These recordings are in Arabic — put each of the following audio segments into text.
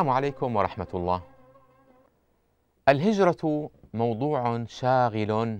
السلام عليكم ورحمه الله الهجره موضوع شاغل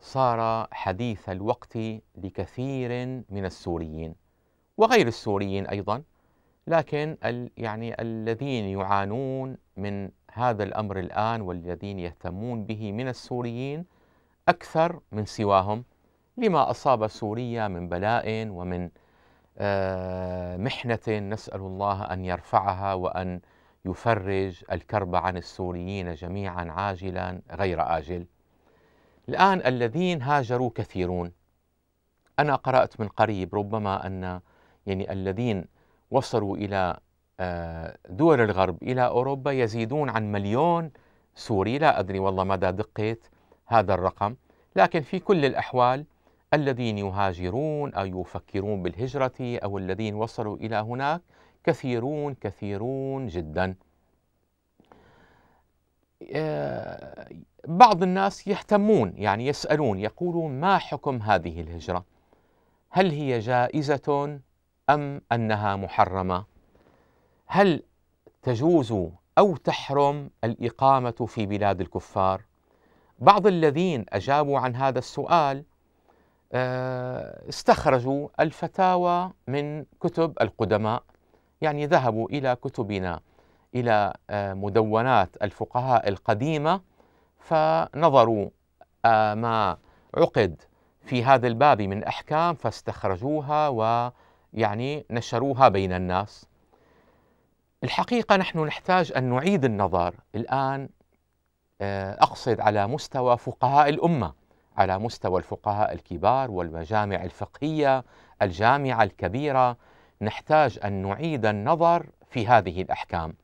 صار حديث الوقت لكثير من السوريين وغير السوريين ايضا لكن ال يعني الذين يعانون من هذا الامر الان والذين يهتمون به من السوريين اكثر من سواهم لما اصاب سوريا من بلاء ومن آه، محنه نسال الله ان يرفعها وان يفرج الكرب عن السوريين جميعا عاجلا غير آجل الآن الذين هاجروا كثيرون أنا قرأت من قريب ربما أن يعني الذين وصلوا إلى آه، دول الغرب إلى أوروبا يزيدون عن مليون سوري لا أدري والله مدى دقة هذا الرقم لكن في كل الأحوال الذين يهاجرون أو يفكرون بالهجرة أو الذين وصلوا إلى هناك كثيرون كثيرون جدا آه، بعض الناس يهتمون يعني يسألون يقولون ما حكم هذه الهجرة هل هي جائزة أم أنها محرمة هل تجوز أو تحرم الإقامة في بلاد الكفار بعض الذين أجابوا عن هذا السؤال آه، استخرجوا الفتاوى من كتب القدماء يعني ذهبوا إلى كتبنا إلى آه، مدونات الفقهاء القديمة فنظروا آه، ما عقد في هذا الباب من أحكام فاستخرجوها ويعني نشروها بين الناس الحقيقة نحن نحتاج أن نعيد النظر الآن آه، أقصد على مستوى فقهاء الأمة على مستوى الفقهاء الكبار والمجامع الفقهية الجامعة الكبيرة نحتاج ان نعيد النظر في هذه الاحكام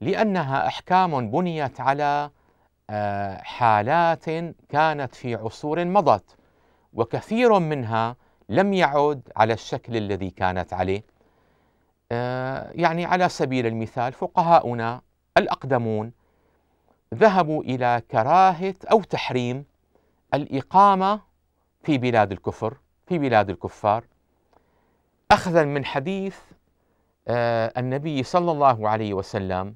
لانها احكام بنيت على آه، حالات كانت في عصور مضت وكثير منها لم يعد على الشكل الذي كانت عليه آه، يعني على سبيل المثال فقهاؤنا الاقدمون ذهبوا الى كراهه او تحريم الاقامه في بلاد الكفر في بلاد الكفار أخذا من حديث آه، النبي صلى الله عليه وسلم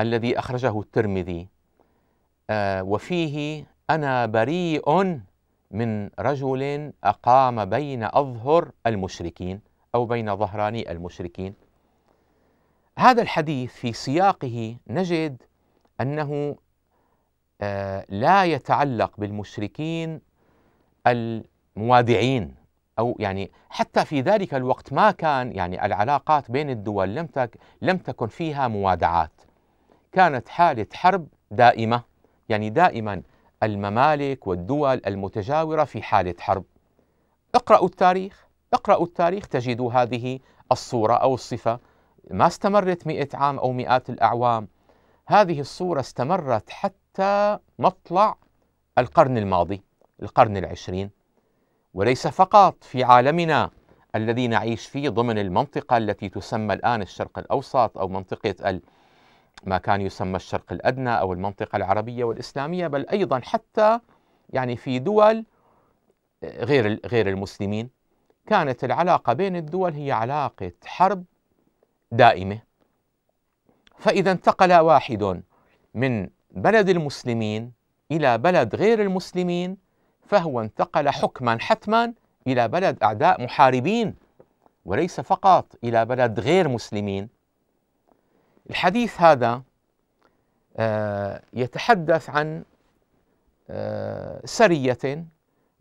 الذي أخرجه الترمذي آه، وفيه أنا بريء من رجل أقام بين أظهر المشركين أو بين ظهراني المشركين هذا الحديث في سياقه نجد أنه آه، لا يتعلق بالمشركين الموادعين او يعني حتى في ذلك الوقت ما كان يعني العلاقات بين الدول لم تك لم تكن فيها موادعات كانت حاله حرب دائمه يعني دائما الممالك والدول المتجاوره في حاله حرب اقرأوا التاريخ اقرأوا التاريخ تجدوا هذه الصورة أو الصفة ما استمرت مئة عام أو مئات الأعوام هذه الصورة استمرت حتى مطلع القرن الماضي القرن العشرين وليس فقط في عالمنا الذي نعيش فيه ضمن المنطقة التي تسمى الآن الشرق الأوسط أو منطقة ما كان يسمى الشرق الأدنى أو المنطقة العربية والإسلامية بل أيضا حتى يعني في دول غير غير المسلمين كانت العلاقة بين الدول هي علاقة حرب دائمة فإذا انتقل واحد من بلد المسلمين إلى بلد غير المسلمين فهو انتقل حكما حتما إلى بلد أعداء محاربين وليس فقط إلى بلد غير مسلمين الحديث هذا آه، يتحدث عن آه، سرية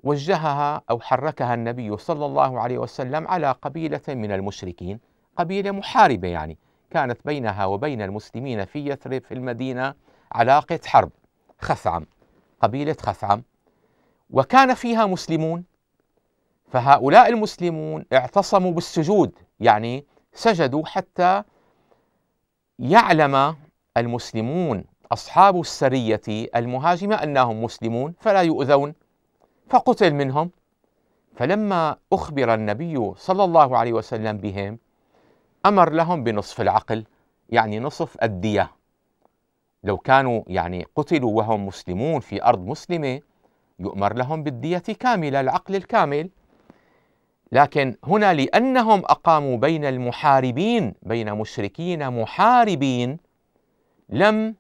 وجهها أو حركها النبي صلى الله عليه وسلم على قبيلة من المشركين قبيلة محاربة يعني كانت بينها وبين المسلمين في يثرب في المدينة علاقة حرب خثعم قبيلة خثعم وكان فيها مسلمون فهؤلاء المسلمون اعتصموا بالسجود يعني سجدوا حتى يعلم المسلمون اصحاب السريه المهاجمه انهم مسلمون فلا يؤذون فقتل منهم فلما اخبر النبي صلى الله عليه وسلم بهم امر لهم بنصف العقل يعني نصف الديه لو كانوا يعني قتلوا وهم مسلمون في ارض مسلمه يؤمر لهم بالدية كاملة العقل الكامل لكن هنا لأنهم أقاموا بين المحاربين بين مشركين محاربين لم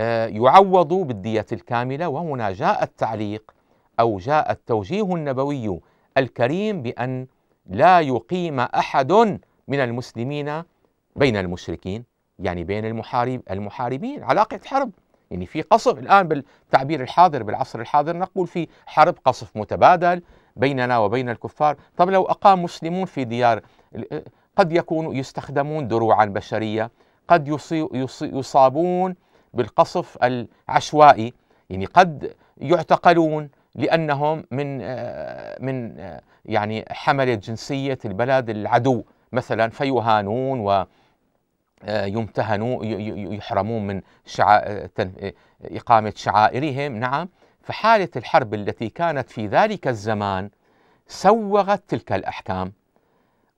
آه، يعوضوا بالدية الكاملة وهنا جاء التعليق أو جاء التوجيه النبوي الكريم بأن لا يقيم أحد من المسلمين بين المشركين يعني بين المحارب المحاربين علاقة حرب يعني في قصف الآن بالتعبير الحاضر بالعصر الحاضر نقول في حرب قصف متبادل بيننا وبين الكفار طب لو أقام مسلمون في ديار قد يكونوا يستخدمون دروعا بشرية قد يصي يصي يصابون بالقصف العشوائي يعني قد يعتقلون لأنهم من من يعني حملة جنسية البلد العدو مثلا فيهانون و آه، يمتهنوا يحرمون من شع... آه، آه، إقامة شعائرهم نعم فحالة الحرب التي كانت في ذلك الزمان سوغت تلك الأحكام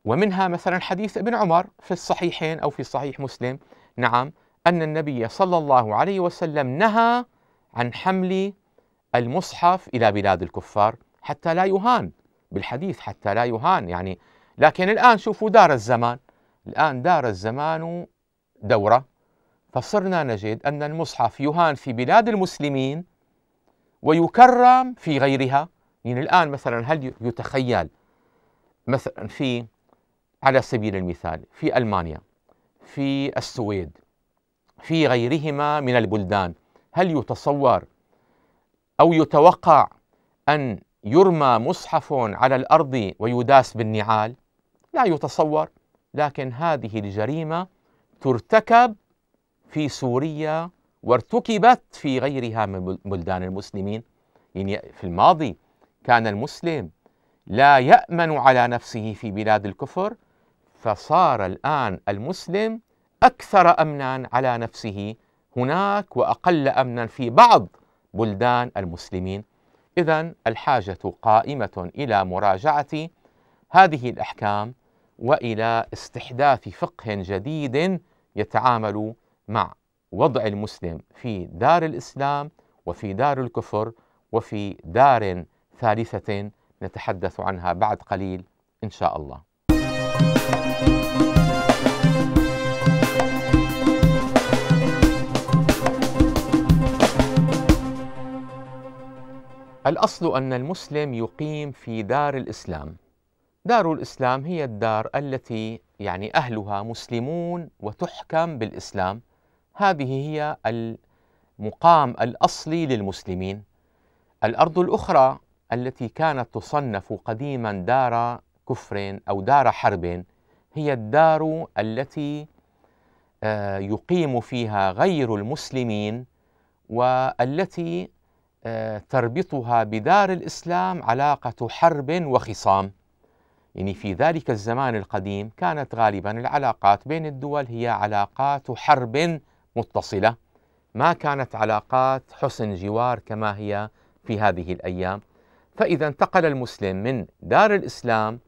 ومنها مثلا حديث ابن عمر في الصحيحين أو في صحيح مسلم نعم أن النبي صلى الله عليه وسلم نهى عن حمل المصحف إلى بلاد الكفار حتى لا يهان بالحديث حتى لا يهان يعني لكن الآن شوفوا دار الزمان الآن دار الزمان دورة فصرنا نجد أن المصحف يهان في بلاد المسلمين ويكرم في غيرها يعني الآن مثلا هل يتخيل مثلا في على سبيل المثال في ألمانيا في السويد في غيرهما من البلدان هل يتصور أو يتوقع أن يرمى مصحف على الأرض ويداس بالنعال لا يتصور لكن هذه الجريمة ترتكب في سوريا وارتكبت في غيرها من بلدان المسلمين يعني في الماضي كان المسلم لا يامن على نفسه في بلاد الكفر فصار الان المسلم اكثر امنا على نفسه هناك واقل امنا في بعض بلدان المسلمين اذا الحاجه قائمه الى مراجعه هذه الاحكام والى استحداث فقه جديد يتعامل مع وضع المسلم في دار الاسلام وفي دار الكفر وفي دار ثالثه نتحدث عنها بعد قليل ان شاء الله. الاصل ان المسلم يقيم في دار الاسلام دار الإسلام هي الدار التي يعني أهلها مسلمون وتحكم بالإسلام هذه هي المقام الأصلي للمسلمين الأرض الأخرى التي كانت تصنف قديما دار كفر أو دار حرب هي الدار التي آه، يقيم فيها غير المسلمين والتي آه، تربطها بدار الإسلام علاقة حرب وخصام يعني في ذلك الزمان القديم كانت غالبا العلاقات بين الدول هي علاقات حرب متصلة ما كانت علاقات حسن جوار كما هي في هذه الأيام فإذا انتقل المسلم من دار الإسلام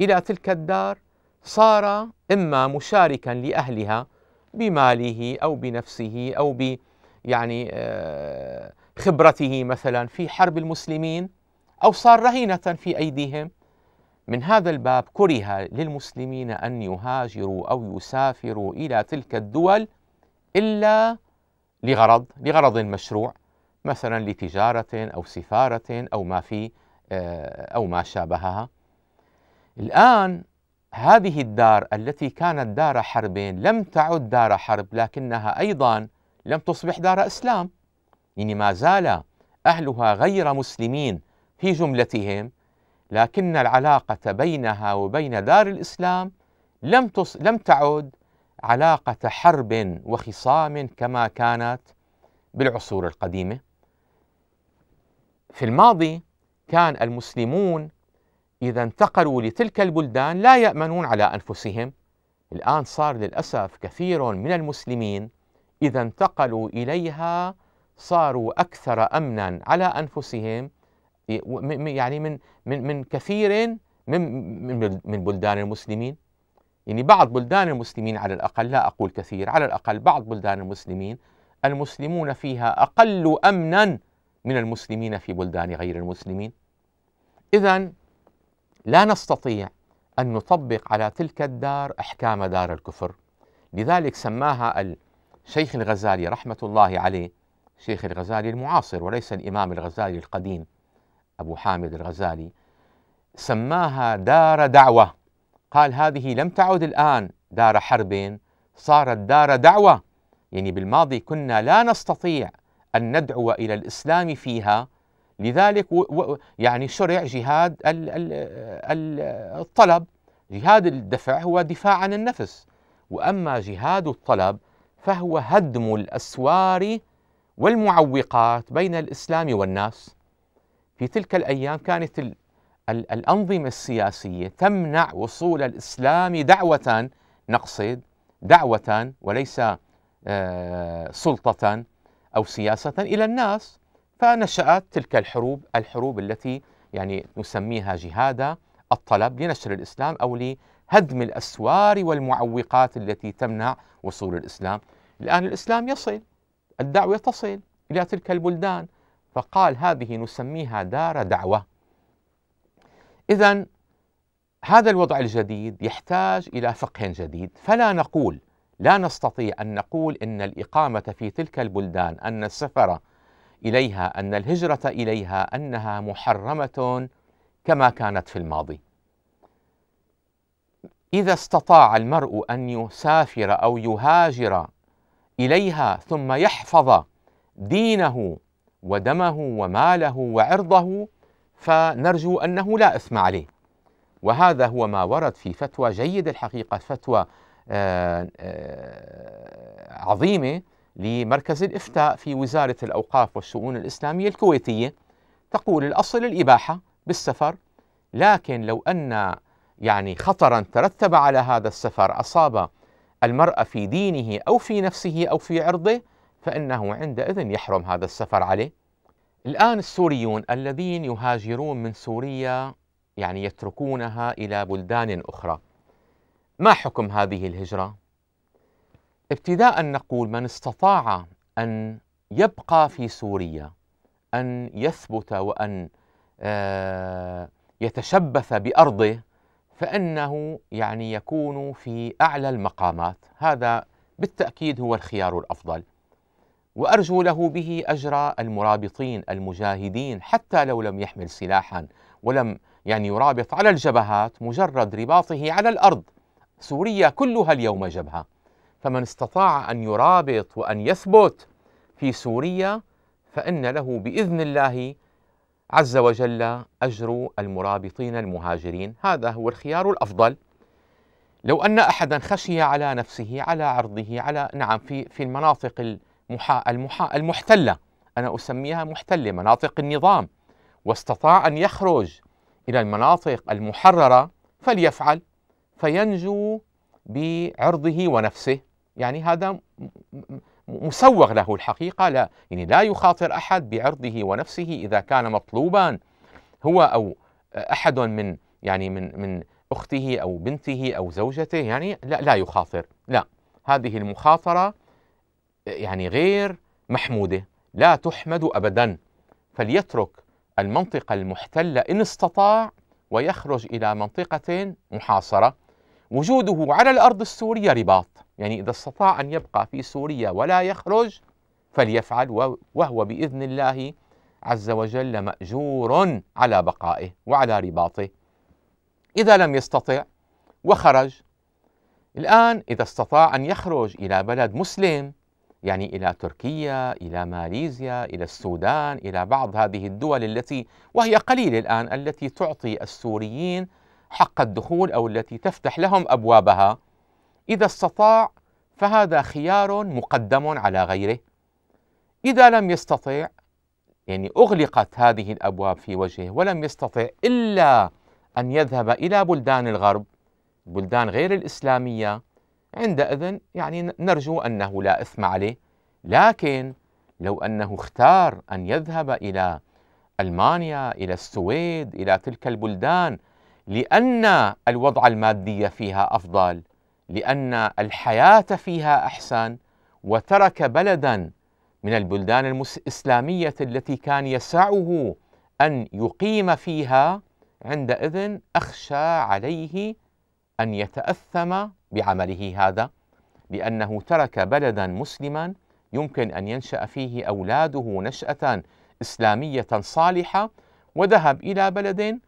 إلى تلك الدار صار إما مشاركا لأهلها بماله أو بنفسه أو ب يعني آه، خبرته مثلا في حرب المسلمين أو صار رهينة في أيديهم من هذا الباب كره للمسلمين أن يهاجروا أو يسافروا إلى تلك الدول إلا لغرض لغرض مشروع مثلا لتجارة أو سفارة أو ما في آه، أو ما شابهها الآن هذه الدار التي كانت دار حرب لم تعد دار حرب لكنها أيضا لم تصبح دار إسلام يعني ما زال أهلها غير مسلمين في جملتهم لكن العلاقة بينها وبين دار الإسلام لم تص... لم تعد علاقة حرب وخصام كما كانت بالعصور القديمة. في الماضي كان المسلمون إذا انتقلوا لتلك البلدان لا يأمنون على أنفسهم. الآن صار للأسف كثير من المسلمين إذا انتقلوا إليها صاروا أكثر أمنا على أنفسهم يعني من من من كثير من من بلدان المسلمين يعني بعض بلدان المسلمين على الاقل لا اقول كثير على الاقل بعض بلدان المسلمين المسلمون فيها اقل امنا من المسلمين في بلدان غير المسلمين اذا لا نستطيع ان نطبق على تلك الدار احكام دار الكفر لذلك سماها الشيخ الغزالي رحمه الله عليه الشيخ الغزالي المعاصر وليس الامام الغزالي القديم أبو حامد الغزالي سماها دار دعوة قال هذه لم تعد الآن دار حرب صارت دار دعوة يعني بالماضي كنا لا نستطيع أن ندعو إلى الإسلام فيها لذلك يعني شرع جهاد الطلب جهاد الدفع هو دفاع عن النفس واما جهاد الطلب فهو هدم الاسوار والمعوقات بين الاسلام والناس في تلك الأيام كانت الأنظمة السياسية تمنع وصول الإسلام دعوة نقصد دعوة وليس آه، سلطة أو سياسة إلى الناس فنشأت تلك الحروب الحروب التي يعني نسميها جهادا الطلب لنشر الإسلام أو لهدم الأسوار والمعوقات التي تمنع وصول الإسلام الآن الإسلام يصل الدعوة تصل إلى تلك البلدان فقال هذه نسميها دار دعوة إذا هذا الوضع الجديد يحتاج إلى فقه جديد فلا نقول لا نستطيع أن نقول إن الإقامة في تلك البلدان أن السفر إليها أن الهجرة إليها أنها محرمة كما كانت في الماضي إذا استطاع المرء أن يسافر أو يهاجر إليها ثم يحفظ دينه ودمه وماله وعرضه فنرجو انه لا اثم عليه وهذا هو ما ورد في فتوى جيد الحقيقه فتوى آه، آه، عظيمه لمركز الافتاء في وزاره الاوقاف والشؤون الاسلاميه الكويتيه تقول الاصل الاباحه بالسفر لكن لو ان يعني خطرا ترتب على هذا السفر اصاب المرء في دينه او في نفسه او في عرضه فإنه عندئذ يحرم هذا السفر عليه الآن السوريون الذين يهاجرون من سوريا يعني يتركونها إلى بلدان أخرى ما حكم هذه الهجرة؟ ابتداء نقول من استطاع أن يبقى في سوريا أن يثبت وأن آه، يتشبث بأرضه فإنه يعني يكون في أعلى المقامات هذا بالتأكيد هو الخيار الأفضل وارجو له به اجر المرابطين المجاهدين حتى لو لم يحمل سلاحا ولم يعني يرابط على الجبهات مجرد رباطه على الارض سوريا كلها اليوم جبهه فمن استطاع ان يرابط وان يثبت في سوريا فان له باذن الله عز وجل اجر المرابطين المهاجرين هذا هو الخيار الافضل لو ان احدا خشي على نفسه على عرضه على نعم في في المناطق محا المحا المحتلة أنا أسميها محتلة مناطق النظام واستطاع أن يخرج إلى المناطق المحررة فليفعل فينجو بعرضه ونفسه يعني هذا مسوغ له الحقيقة لا يعني لا يخاطر أحد بعرضه ونفسه إذا كان مطلوبا هو أو أحد من يعني من من أخته أو بنته أو زوجته يعني لا لا يخاطر لا هذه المخاطرة يعني غير محمودة لا تحمد أبدا فليترك المنطقة المحتلة إن استطاع ويخرج إلى منطقة محاصرة وجوده على الأرض السورية رباط يعني إذا استطاع أن يبقى في سوريا ولا يخرج فليفعل وهو بإذن الله عز وجل مأجور على بقائه وعلى رباطه إذا لم يستطع وخرج الآن إذا استطاع أن يخرج إلى بلد مسلم يعني إلى تركيا إلى ماليزيا إلى السودان إلى بعض هذه الدول التي وهي قليلة الآن التي تعطي السوريين حق الدخول أو التي تفتح لهم أبوابها إذا استطاع فهذا خيار مقدم على غيره إذا لم يستطع يعني أغلقت هذه الأبواب في وجهه ولم يستطع إلا أن يذهب إلى بلدان الغرب بلدان غير الإسلامية عندئذ يعني نرجو أنه لا إثم عليه لكن لو أنه اختار أن يذهب إلى ألمانيا إلى السويد إلى تلك البلدان لأن الوضع المادي فيها أفضل لأن الحياة فيها أحسن وترك بلدا من البلدان الإسلامية التي كان يسعه أن يقيم فيها عندئذ أخشى عليه أن يتأثم بعمله هذا لأنه ترك بلدا مسلما يمكن أن ينشأ فيه أولاده نشأة إسلامية صالحة وذهب إلى بلد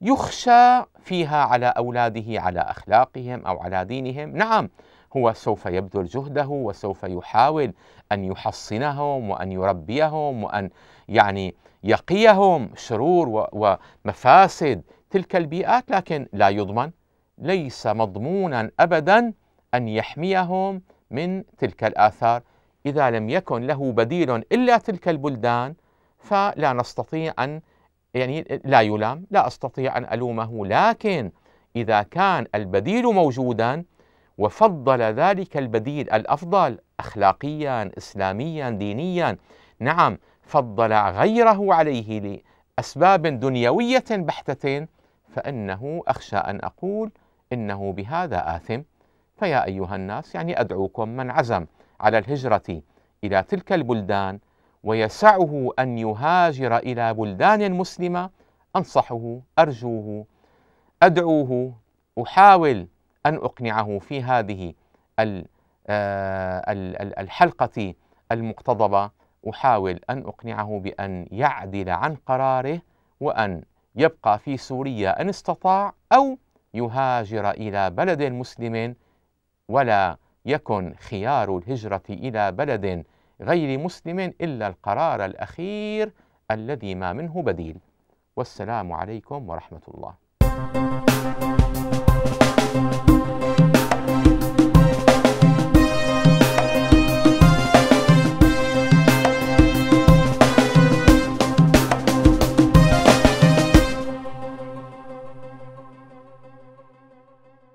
يخشى فيها على أولاده على أخلاقهم أو على دينهم نعم هو سوف يبذل جهده وسوف يحاول أن يحصنهم وأن يربيهم وأن يعني يقيهم شرور ومفاسد تلك البيئات لكن لا يضمن ليس مضمونا ابدا ان يحميهم من تلك الاثار اذا لم يكن له بديل الا تلك البلدان فلا نستطيع ان يعني لا يلام لا استطيع ان الومه لكن اذا كان البديل موجودا وفضل ذلك البديل الافضل اخلاقيا اسلاميا دينيا نعم فضل غيره عليه لاسباب دنيويه بحته فانه اخشى ان اقول إنه بهذا آثم فيا أيها الناس يعني أدعوكم من عزم على الهجرة إلى تلك البلدان ويسعه أن يهاجر إلى بلدان مسلمة أنصحه أرجوه أدعوه أحاول أن أقنعه في هذه آه، الحلقة المقتضبة أحاول أن أقنعه بأن يعدل عن قراره وأن يبقى في سوريا إن استطاع أو يهاجر إلى بلد مسلم ولا يكن خيار الهجرة إلى بلد غير مسلم إلا القرار الأخير الذي ما منه بديل والسلام عليكم ورحمة الله